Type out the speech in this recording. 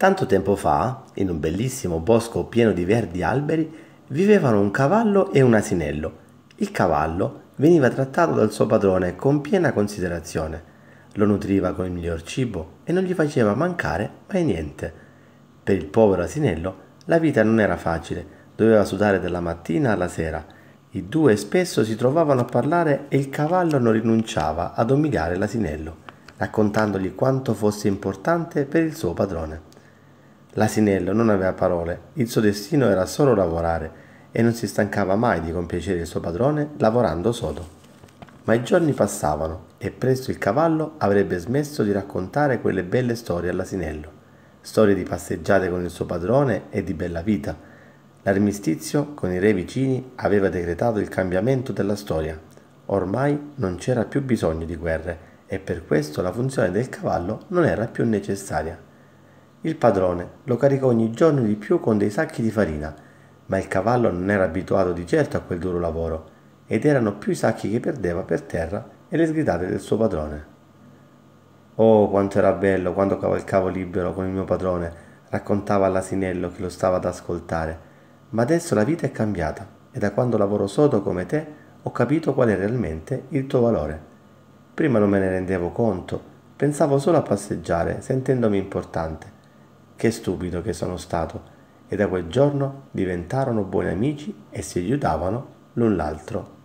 Tanto tempo fa, in un bellissimo bosco pieno di verdi alberi, vivevano un cavallo e un asinello. Il cavallo veniva trattato dal suo padrone con piena considerazione. Lo nutriva con il miglior cibo e non gli faceva mancare mai niente. Per il povero asinello la vita non era facile, doveva sudare dalla mattina alla sera. I due spesso si trovavano a parlare e il cavallo non rinunciava ad umiliare l'asinello, raccontandogli quanto fosse importante per il suo padrone. L'asinello non aveva parole, il suo destino era solo lavorare e non si stancava mai di compiacere il suo padrone lavorando solo. Ma i giorni passavano e presto il cavallo avrebbe smesso di raccontare quelle belle storie all'asinello, storie di passeggiate con il suo padrone e di bella vita. L'armistizio con i re vicini aveva decretato il cambiamento della storia. Ormai non c'era più bisogno di guerre e per questo la funzione del cavallo non era più necessaria. Il padrone lo caricò ogni giorno di più con dei sacchi di farina, ma il cavallo non era abituato di certo a quel duro lavoro ed erano più i sacchi che perdeva per terra e le sgridate del suo padrone. Oh, quanto era bello quando cavalcavo libero con il mio padrone, raccontava all'asinello che lo stava ad ascoltare. Ma adesso la vita è cambiata e da quando lavoro sodo come te ho capito qual è realmente il tuo valore. Prima non me ne rendevo conto, pensavo solo a passeggiare, sentendomi importante che stupido che sono stato. E da quel giorno diventarono buoni amici e si aiutavano l'un l'altro.